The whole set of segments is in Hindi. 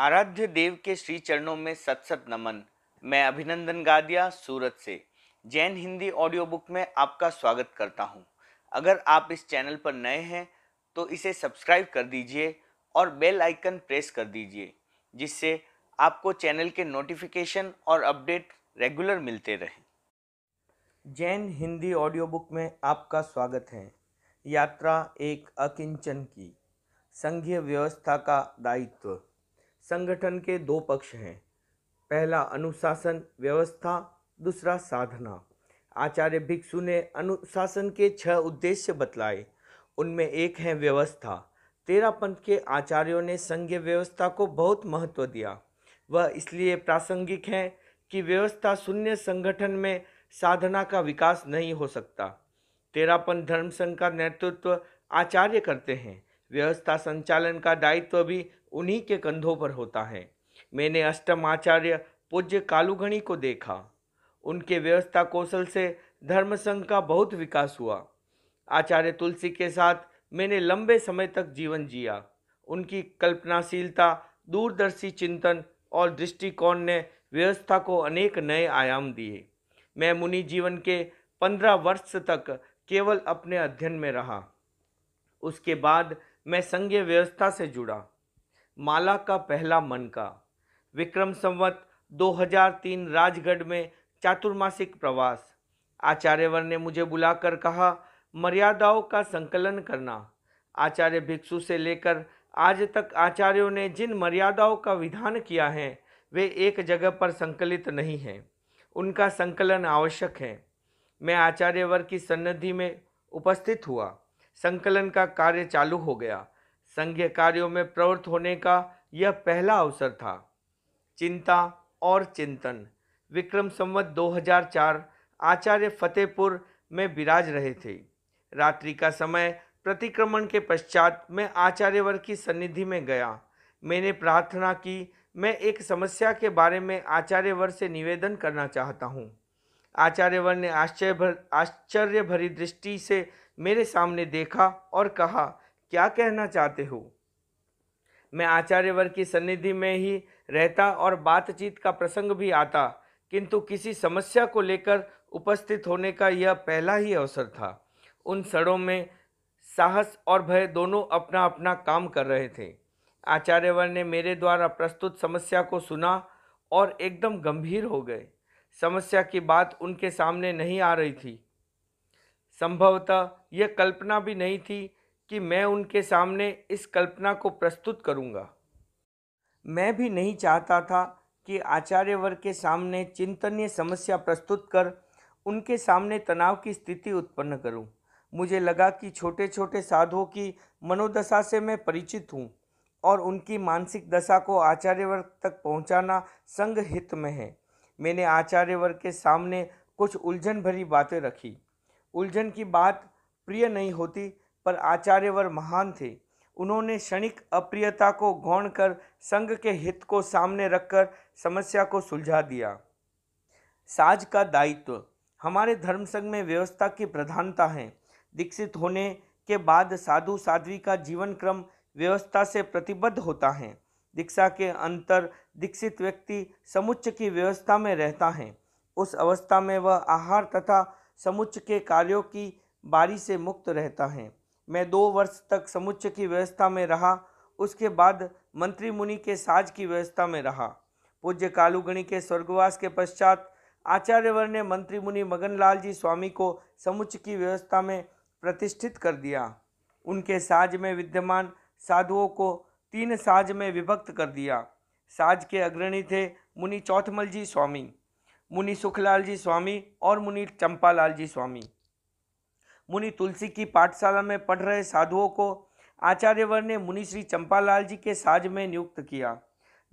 आराध्य देव के श्री चरणों में सत सत नमन मैं अभिनंदन गादिया सूरत से जैन हिंदी ऑडियो बुक में आपका स्वागत करता हूं। अगर आप इस चैनल पर नए हैं तो इसे सब्सक्राइब कर दीजिए और बेल आइकन प्रेस कर दीजिए जिससे आपको चैनल के नोटिफिकेशन और अपडेट रेगुलर मिलते रहें जैन हिंदी ऑडियो बुक में आपका स्वागत है यात्रा एक अकिंचन की संघीय व्यवस्था का दायित्व संगठन के दो पक्ष हैं पहला अनुशासन व्यवस्था दूसरा साधना आचार्य भिक्षु ने अनुशासन के छह उद्देश्य बतलाए उनमें एक है व्यवस्था तेरा पंथ के आचार्यों ने संघ व्यवस्था को बहुत महत्व दिया वह इसलिए प्रासंगिक है कि व्यवस्था शून्य संगठन में साधना का विकास नहीं हो सकता तेरापन धर्म संघ का नेतृत्व आचार्य करते हैं व्यवस्था संचालन का दायित्व भी उन्हीं के कंधों पर होता है मैंने अष्टम आचार्य पूज्य कालुगणी को देखा उनके व्यवस्था कौशल से धर्म संघ का बहुत विकास हुआ आचार्य तुलसी के साथ मैंने लंबे समय तक जीवन जिया उनकी कल्पनाशीलता दूरदर्शी चिंतन और दृष्टिकोण ने व्यवस्था को अनेक नए आयाम दिए मैं मुनि जीवन के पंद्रह वर्ष तक केवल अपने अध्ययन में रहा उसके बाद मैं संघीय व्यवस्था से जुड़ा माला का पहला मन का विक्रम संवत 2003 राजगढ़ में चातुर्मासिक प्रवास आचार्यवर ने मुझे बुलाकर कहा मर्यादाओं का संकलन करना आचार्य भिक्षु से लेकर आज तक आचार्यों ने जिन मर्यादाओं का विधान किया है वे एक जगह पर संकलित नहीं हैं उनका संकलन आवश्यक है मैं आचार्यवर की सन्निधि में उपस्थित हुआ संकलन का कार्य चालू हो गया संघीय कार्यों में प्रवृत्त होने का यह पहला अवसर था चिंता और चिंतन विक्रम संवत 2004 आचार्य फतेहपुर में विराज रहे थे रात्रि का समय प्रतिक्रमण के पश्चात मैं आचार्यवर की सन्निधि में गया मैंने प्रार्थना की मैं एक समस्या के बारे में आचार्यवर से निवेदन करना चाहता हूँ आचार्यवर ने आश्चर्य भर आश्चर्य भरी दृष्टि से मेरे सामने देखा और कहा क्या कहना चाहते हो मैं आचार्यवर की सन्निधि में ही रहता और बातचीत का प्रसंग भी आता किंतु किसी समस्या को लेकर उपस्थित होने का यह पहला ही अवसर था उन सड़ों में साहस और भय दोनों अपना अपना काम कर रहे थे आचार्यवर ने मेरे द्वारा प्रस्तुत समस्या को सुना और एकदम गंभीर हो गए समस्या की बात उनके सामने नहीं आ रही थी संभवतः यह कल्पना भी नहीं थी कि मैं उनके सामने इस कल्पना को प्रस्तुत करूंगा। मैं भी नहीं चाहता था कि आचार्यवर के सामने चिंतनीय समस्या प्रस्तुत कर उनके सामने तनाव की स्थिति उत्पन्न करूं। मुझे लगा कि छोटे छोटे साधुओं की मनोदशा से मैं परिचित हूं और उनकी मानसिक दशा को वर्ग तक पहुंचाना संघ हित में है मैंने वर्ग के सामने कुछ उलझन भरी बातें रखी उलझन की बात प्रिय नहीं होती पर आचार्यवर महान थे उन्होंने क्षणिक अप्रियता को गौण कर संघ के हित को सामने रखकर समस्या को सुलझा दिया साज का दायित्व हमारे धर्म संघ में व्यवस्था की प्रधानता है दीक्षित होने के बाद साधु साध्वी का जीवन क्रम व्यवस्था से प्रतिबद्ध होता है दीक्षा के अंतर दीक्षित व्यक्ति समुच्च की व्यवस्था में रहता है उस अवस्था में वह आहार तथा समुच्च के कार्यों की बारी से मुक्त रहता है मैं दो वर्ष तक समुच्चय की व्यवस्था में रहा उसके बाद मंत्री मुनि के साज की व्यवस्था में रहा पूज्य कालूगणी के स्वर्गवास के पश्चात आचार्यवर ने मंत्री मुनि मगनलाल जी स्वामी को समुच्च की व्यवस्था में प्रतिष्ठित कर दिया उनके साज में विद्यमान साधुओं को तीन साज में विभक्त कर दिया साज के अग्रणी थे मुनि चौथमल जी स्वामी मुनि सुखलाल जी स्वामी और मुनि चंपालाल जी स्वामी मुनि तुलसी की पाठशाला में पढ़ रहे साधुओं को आचार्यवर ने मुनि श्री चंपालाल जी के साज में नियुक्त किया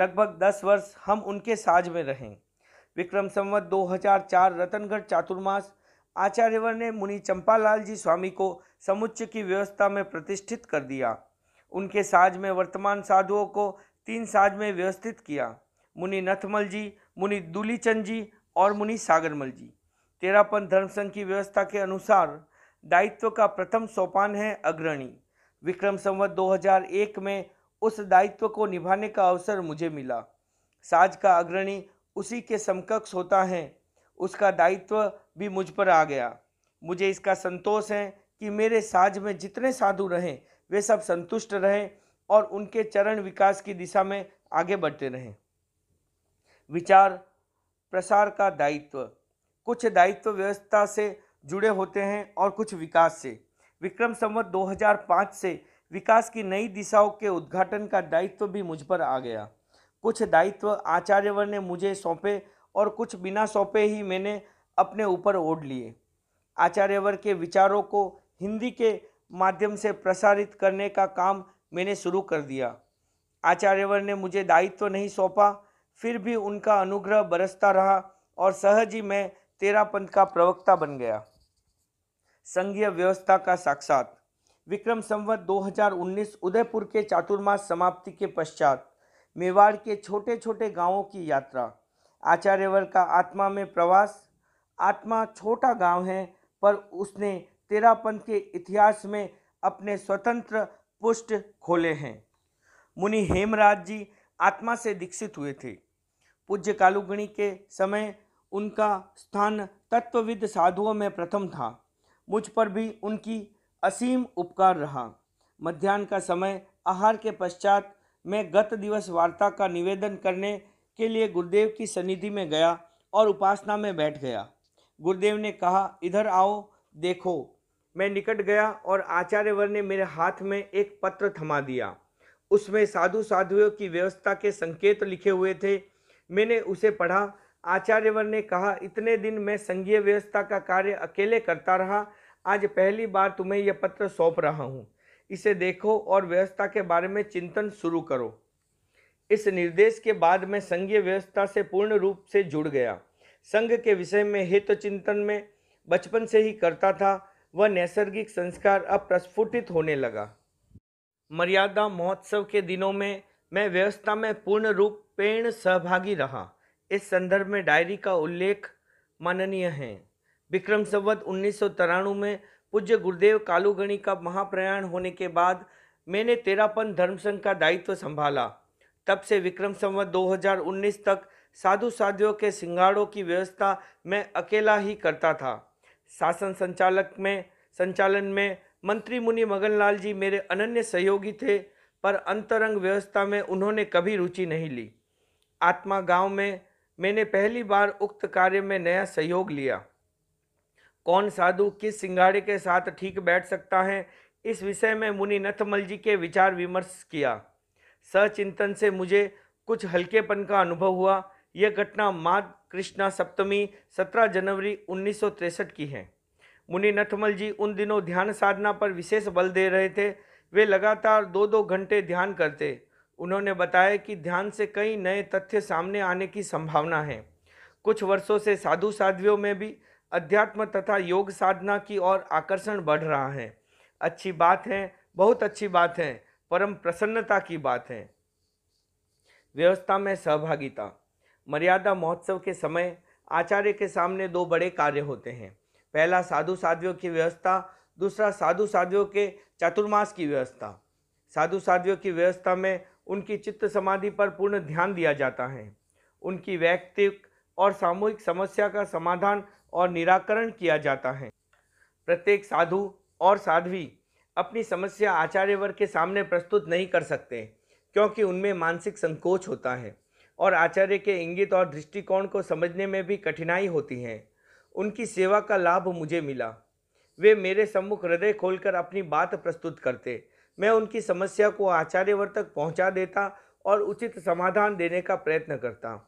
लगभग दस वर्ष हम उनके साज में रहें विक्रम संवत 2004 रतनगढ़ चातुर्मास आचार्यवर ने मुनि चंपालाल जी स्वामी को समुच्च की व्यवस्था में प्रतिष्ठित कर दिया उनके साज में वर्तमान साधुओं को तीन साज में व्यवस्थित किया मुनि नथमल जी मुनि दुलीचंद जी और मुनि सागरमल जी तेरापन धर्मसंघ की व्यवस्था के अनुसार दायित्व का प्रथम सोपान है अग्रणी विक्रम संवत 2001 में उस दायित्व को निभाने का अवसर मुझे मिला साज का अग्रणी उसी के समकक्ष होता है उसका दायित्व भी मुझ पर आ गया मुझे इसका संतोष है कि मेरे साज में जितने साधु रहें वे सब संतुष्ट रहें और उनके चरण विकास की दिशा में आगे बढ़ते रहें विचार प्रसार का दायित्व कुछ दायित्व व्यवस्था से जुड़े होते हैं और कुछ विकास से विक्रम संवत 2005 से विकास की नई दिशाओं के उद्घाटन का दायित्व भी मुझ पर आ गया कुछ दायित्व आचार्यवर ने मुझे सौंपे और कुछ बिना सौंपे ही मैंने अपने ऊपर ओढ़ लिए आचार्यवर के विचारों को हिंदी के माध्यम से प्रसारित करने का काम मैंने शुरू कर दिया आचार्यवर ने मुझे दायित्व नहीं सौंपा फिर भी उनका अनुग्रह बरसता रहा और सहज ही मैं तेरा पंथ का प्रवक्ता बन गया संघीय व्यवस्था का साक्षात विक्रम संवत 2019 उदयपुर के चातुर्मास समाप्ति के पश्चात मेवाड़ के छोटे छोटे गांवों की यात्रा आचार्यवर का आत्मा में प्रवास आत्मा छोटा गांव है पर उसने तेरापन के इतिहास में अपने स्वतंत्र पुष्ट खोले हैं मुनि हेमराज जी आत्मा से दीक्षित हुए थे पूज्य कालुगणी के समय उनका स्थान तत्वविद साधुओं में प्रथम था मुझ पर भी उनकी असीम उपकार रहा मध्यान्ह का समय आहार के पश्चात मैं गत दिवस वार्ता का निवेदन करने के लिए गुरुदेव की सनिधि में गया और उपासना में बैठ गया गुरुदेव ने कहा इधर आओ देखो मैं निकट गया और आचार्यवर ने मेरे हाथ में एक पत्र थमा दिया उसमें साधु साधुओं की व्यवस्था के संकेत लिखे हुए थे मैंने उसे पढ़ा आचार्यवर ने कहा इतने दिन मैं संघीय व्यवस्था का कार्य अकेले करता रहा आज पहली बार तुम्हें यह पत्र सौंप रहा हूँ इसे देखो और व्यवस्था के बारे में चिंतन शुरू करो इस निर्देश के बाद मैं संघीय व्यवस्था से पूर्ण रूप से जुड़ गया संघ के विषय में हित चिंतन में बचपन से ही करता था वह नैसर्गिक संस्कार अब प्रस्फुटित होने लगा मर्यादा महोत्सव के दिनों में मैं व्यवस्था में पूर्ण रूप पेण सहभागी रहा इस संदर्भ में डायरी का उल्लेख माननीय है विक्रम संवत उन्नीस में पूज्य गुरुदेव कालूगणी का महाप्रयाण होने के बाद मैंने तेरापन धर्मसंघ का दायित्व संभाला तब से विक्रम संवत 2019 तक साधु साधुओं के सिंगाड़ों की व्यवस्था मैं अकेला ही करता था शासन संचालक में संचालन में मंत्री मुनि मगनलाल जी मेरे अनन्य सहयोगी थे पर अंतरंग व्यवस्था में उन्होंने कभी रुचि नहीं ली आत्मा गांव में मैंने पहली बार उक्त कार्य में नया सहयोग लिया कौन साधु किस सिंगाड़े के साथ ठीक बैठ सकता है इस विषय में मुनि नथमल जी के विचार विमर्श किया सचिंतन से मुझे कुछ हल्केपन का अनुभव हुआ यह घटना माघ कृष्णा सप्तमी 17 जनवरी उन्नीस की है मुनि नथमल जी उन दिनों ध्यान साधना पर विशेष बल दे रहे थे वे लगातार दो दो घंटे ध्यान करते उन्होंने बताया कि ध्यान से कई नए तथ्य सामने आने की संभावना है कुछ वर्षों से साधु साध्वियों में भी अध्यात्म तथा योग साधना की ओर आकर्षण बढ़ रहा है अच्छी बात है बहुत अच्छी बात है परम प्रसन्नता की बात है व्यवस्था में सहभागिता मर्यादा महोत्सव के समय आचार्य के सामने दो बड़े कार्य होते हैं पहला साधु साध्वियों की व्यवस्था दूसरा साधु साध्वियों के चतुर्मास की व्यवस्था साधु साध्वियों की व्यवस्था में उनकी चित्त समाधि पर पूर्ण ध्यान दिया जाता है उनकी व्यक्तिक और सामूहिक समस्या का समाधान और निराकरण किया जाता है प्रत्येक साधु और साध्वी अपनी समस्या आचार्यवर के सामने प्रस्तुत नहीं कर सकते क्योंकि उनमें मानसिक संकोच होता है और आचार्य के इंगित और दृष्टिकोण को समझने में भी कठिनाई होती है उनकी सेवा का लाभ मुझे मिला वे मेरे सम्मुख हृदय खोलकर अपनी बात प्रस्तुत करते मैं उनकी समस्या को आचार्यवर तक पहुंचा देता और उचित समाधान देने का प्रयत्न करता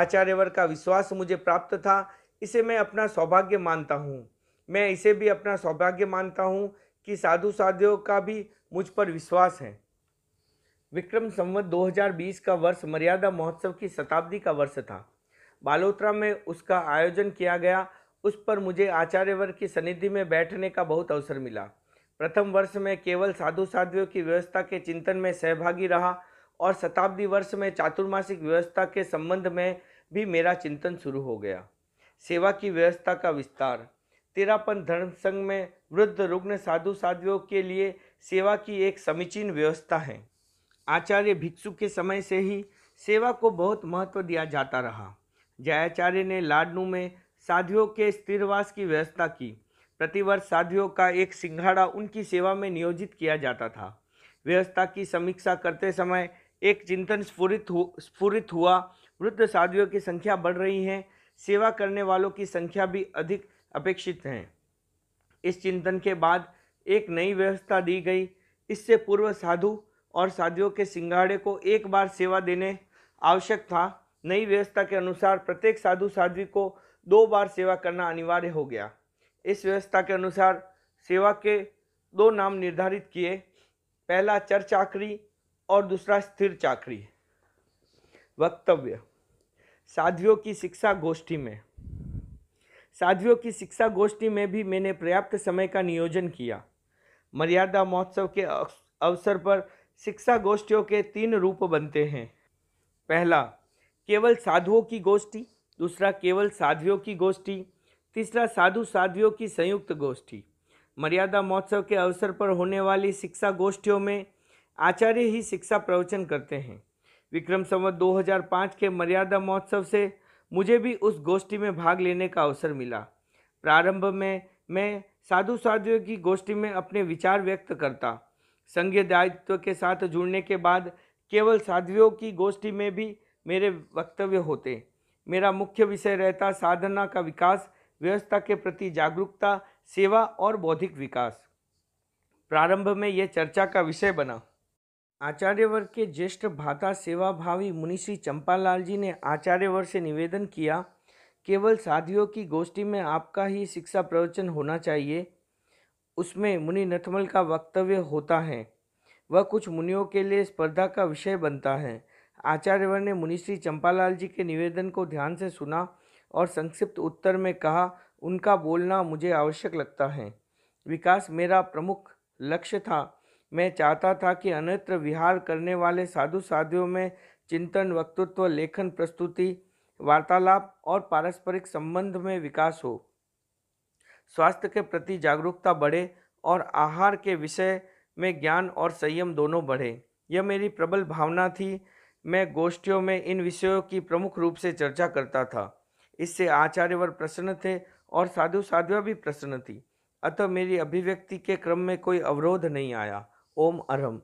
आचार्यवर का विश्वास मुझे प्राप्त था इसे मैं अपना सौभाग्य मानता हूँ मैं इसे भी अपना सौभाग्य मानता हूँ कि साधु साधुओं का भी मुझ पर विश्वास है विक्रम संवत 2020 का वर्ष मर्यादा महोत्सव की शताब्दी का वर्ष था बालोत्रा में उसका आयोजन किया गया उस पर मुझे आचार्यवर की सनिधि में बैठने का बहुत अवसर मिला प्रथम वर्ष में केवल साधु साधुओं की व्यवस्था के चिंतन में सहभागी रहा और शताब्दी वर्ष में चातुर्मासिक व्यवस्था के संबंध में भी मेरा चिंतन शुरू हो गया सेवा की व्यवस्था का विस्तार तेरापन धर्म संघ में वृद्ध रुग्ण साधु साधुओं के लिए सेवा की एक समीचीन व्यवस्था है आचार्य भिक्षु के समय से ही सेवा को बहुत महत्व दिया जाता रहा जयाचार्य ने लाडनू में साधुओं के स्थिरवास की व्यवस्था की प्रतिवर्ष साधुओं का एक सिंघाड़ा उनकी सेवा में नियोजित किया जाता था व्यवस्था की समीक्षा करते समय एक चिंतन स्फुरित हु, स्फुरित हुआ वृद्ध साधुओं की संख्या बढ़ रही है सेवा करने वालों की संख्या भी अधिक अपेक्षित है इस चिंतन के बाद एक नई व्यवस्था दी गई इससे पूर्व साधु और साधुओं के सिंगाड़े को एक बार सेवा देने आवश्यक था नई व्यवस्था के अनुसार प्रत्येक साधु साध्वी को दो बार सेवा करना अनिवार्य हो गया इस व्यवस्था के अनुसार सेवा के दो नाम निर्धारित किए पहला चर चाकरी और दूसरा स्थिर चाकरी वक्तव्य साध्वियों की शिक्षा गोष्ठी में साध्वियों की शिक्षा गोष्ठी में भी मैंने पर्याप्त समय का नियोजन किया मर्यादा महोत्सव के अवसर पर शिक्षा गोष्ठियों के तीन रूप बनते हैं पहला केवल साधुओं की गोष्ठी दूसरा केवल साध्वियों की गोष्ठी तीसरा साधु साध्वियों की संयुक्त गोष्ठी मर्यादा महोत्सव के अवसर पर होने वाली शिक्षा गोष्ठियों में आचार्य ही शिक्षा प्रवचन करते हैं विक्रम संवत 2005 के मर्यादा महोत्सव से मुझे भी उस गोष्ठी में भाग लेने का अवसर मिला प्रारंभ में मैं साधु साधुओं की गोष्ठी में अपने विचार व्यक्त करता संघीय दायित्व के साथ जुड़ने के बाद केवल साधुओं की गोष्ठी में भी मेरे वक्तव्य होते मेरा मुख्य विषय रहता साधना का विकास व्यवस्था के प्रति जागरूकता सेवा और बौद्धिक विकास प्रारंभ में यह चर्चा का विषय बना आचार्यवर के ज्येष्ठ भाता सेवाभावी मुनिश्री चंपालाल जी ने आचार्यवर से निवेदन किया केवल साधियों की गोष्ठी में आपका ही शिक्षा प्रवचन होना चाहिए उसमें मुनि नथमल का वक्तव्य होता है वह कुछ मुनियों के लिए स्पर्धा का विषय बनता है आचार्यवर ने मुनिश्री चंपालाल जी के निवेदन को ध्यान से सुना और संक्षिप्त उत्तर में कहा उनका बोलना मुझे आवश्यक लगता है विकास मेरा प्रमुख लक्ष्य था मैं चाहता था कि अन्यत्र विहार करने वाले साधु साधुओं में चिंतन वक्तृत्व लेखन प्रस्तुति वार्तालाप और पारस्परिक संबंध में विकास हो स्वास्थ्य के प्रति जागरूकता बढ़े और आहार के विषय में ज्ञान और संयम दोनों बढ़े यह मेरी प्रबल भावना थी मैं गोष्ठियों में इन विषयों की प्रमुख रूप से चर्चा करता था इससे आचार्यवर प्रसन्न थे और साधु साधुआ भी प्रसन्न थी अतः मेरी अभिव्यक्ति के क्रम में कोई अवरोध नहीं आया ओम अरम